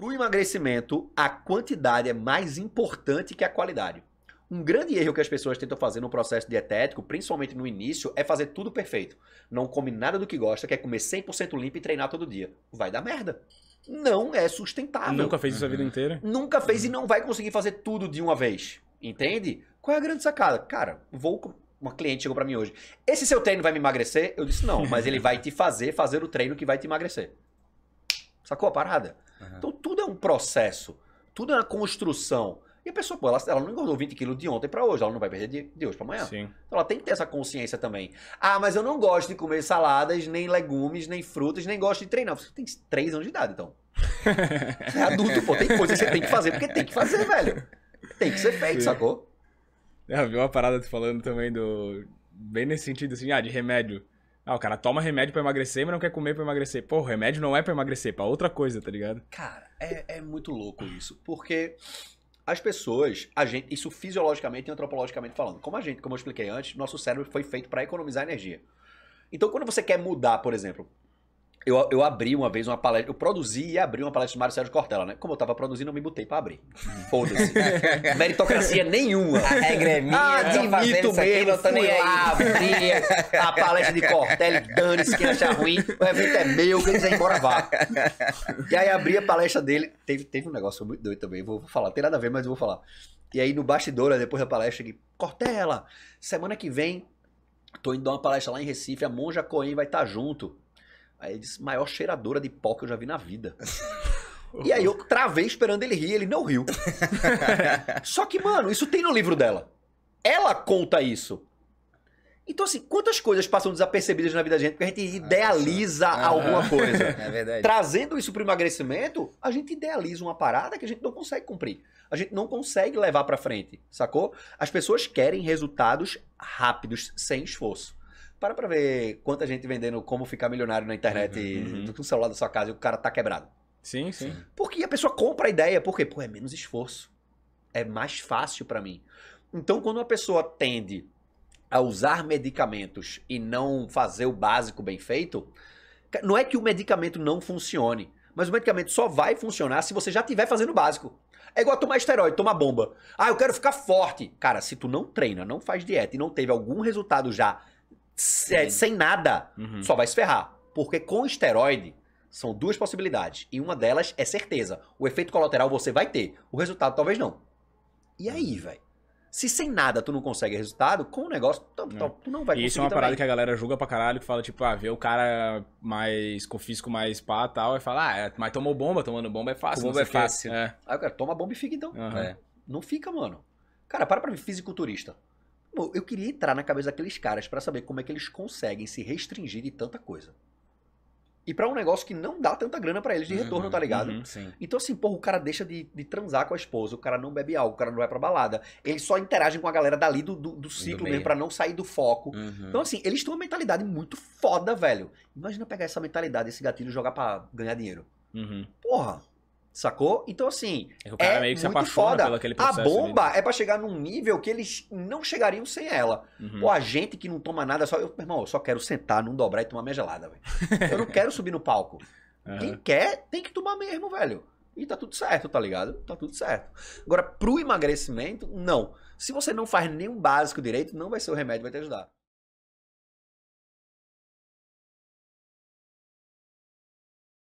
Para o emagrecimento, a quantidade é mais importante que a qualidade. Um grande erro que as pessoas tentam fazer no processo dietético, principalmente no início, é fazer tudo perfeito. Não come nada do que gosta, quer comer 100% limpo e treinar todo dia. Vai dar merda. Não é sustentável. Nunca fez isso a vida uhum. inteira? Nunca fez e uhum. não vai conseguir fazer tudo de uma vez. Entende? Qual é a grande sacada? Cara, vou uma cliente chegou para mim hoje. Esse seu treino vai me emagrecer? Eu disse não, mas ele vai te fazer fazer o treino que vai te emagrecer. Sacou a parada? Uhum. Então tudo é um processo, tudo é uma construção. E a pessoa, pô, ela, ela não engordou 20 quilos de ontem para hoje, ela não vai perder de, de hoje para amanhã. Sim. Então ela tem que ter essa consciência também. Ah, mas eu não gosto de comer saladas, nem legumes, nem frutas, nem gosto de treinar. Você tem 3 anos de idade, então. Você é adulto, pô, tem coisa que você tem que fazer, porque tem que fazer, velho. Tem que ser feito, Sim. sacou? Eu é, vi uma parada falando também do. Bem nesse sentido, assim, ah, de remédio. Ah, o cara toma remédio para emagrecer, mas não quer comer para emagrecer. Pô, remédio não é para emagrecer, para outra coisa, tá ligado? Cara, é, é muito louco isso, porque as pessoas, a gente, isso fisiologicamente e antropologicamente falando, como a gente, como eu expliquei antes, nosso cérebro foi feito para economizar energia. Então, quando você quer mudar, por exemplo, eu, eu abri uma vez uma palestra, eu produzi e abri uma palestra do Mário Sérgio Cortella, né? Como eu tava produzindo, eu me botei pra abrir. Uhum. Foda-se. Meritocracia nenhuma. A regra é minha, ah, admito mesmo, aqui, fui lá, abri a palestra de Cortella, dane-se quem achar ruim, o evento é meu, quem quiser ir embora vá. E aí abri a palestra dele, teve, teve um negócio muito doido também, vou falar, tem nada a ver, mas eu vou falar. E aí no bastidor, depois da palestra, ele, Cortella, semana que vem, tô indo dar uma palestra lá em Recife, a Monja Coen vai estar tá junto. Aí ele disse, maior cheiradora de pó que eu já vi na vida. e aí eu travei esperando ele rir, ele não riu. Só que, mano, isso tem no livro dela. Ela conta isso. Então, assim, quantas coisas passam desapercebidas na vida da gente porque a gente ah, idealiza ah, alguma coisa? É verdade. Trazendo isso para o emagrecimento, a gente idealiza uma parada que a gente não consegue cumprir. A gente não consegue levar para frente, sacou? As pessoas querem resultados rápidos, sem esforço. Para pra ver quanta gente vendendo como ficar milionário na internet uhum, uhum. no celular da sua casa e o cara tá quebrado. Sim, sim. Porque a pessoa compra a ideia, porque, pô, é menos esforço. É mais fácil para mim. Então, quando uma pessoa tende a usar medicamentos e não fazer o básico bem feito, não é que o medicamento não funcione, mas o medicamento só vai funcionar se você já estiver fazendo o básico. É igual tomar esteroide, tomar bomba. Ah, eu quero ficar forte. Cara, se tu não treina, não faz dieta e não teve algum resultado já Sim. É, uhum. sem nada, uhum. só vai se ferrar. Porque com esteroide, são duas possibilidades. E uma delas é certeza. O efeito colateral você vai ter. O resultado talvez não. E aí, uhum. velho? Se sem nada tu não consegue resultado, com o negócio tu, é. tu, tu não vai e conseguir. E isso é uma também. parada que a galera julga pra caralho, que fala, tipo, ah, vê o cara mais com físico mais pá e tal, e fala, ah, é, mas tomou bomba, tomando bomba é fácil. bomba é fácil. É. Aí o cara toma bomba e fica então. Uhum. Não fica, mano. Cara, para pra mim, fisiculturista pô, eu queria entrar na cabeça daqueles caras para saber como é que eles conseguem se restringir de tanta coisa. E para um negócio que não dá tanta grana para eles de uhum, retorno, tá ligado? Uhum, então, assim, pô, o cara deixa de, de, transar com a esposa, o cara não bebe álcool, o cara não vai pra balada. Eles só interagem com a galera dali do, do, do ciclo do mesmo, pra não sair do foco. Uhum. Então, assim, eles têm uma mentalidade muito foda, velho. Imagina pegar essa mentalidade, esse gatilho e jogar pra ganhar dinheiro. Uhum. Porra, Sacou? Então, assim. É, o cara é meio que se apaixona pelo aquele processo. A bomba ali. Né? é para chegar num nível que eles não chegariam sem ela. Uhum. Ou a gente que não toma nada, só. Eu, meu irmão, eu só quero sentar, não dobrar e tomar minha gelada, velho. eu não quero subir no palco. Uhum. Quem quer, tem que tomar mesmo, velho. E tá tudo certo, tá ligado? Tá tudo certo. Agora, pro emagrecimento, não. Se você não faz nenhum básico direito, não vai ser o remédio que vai te ajudar.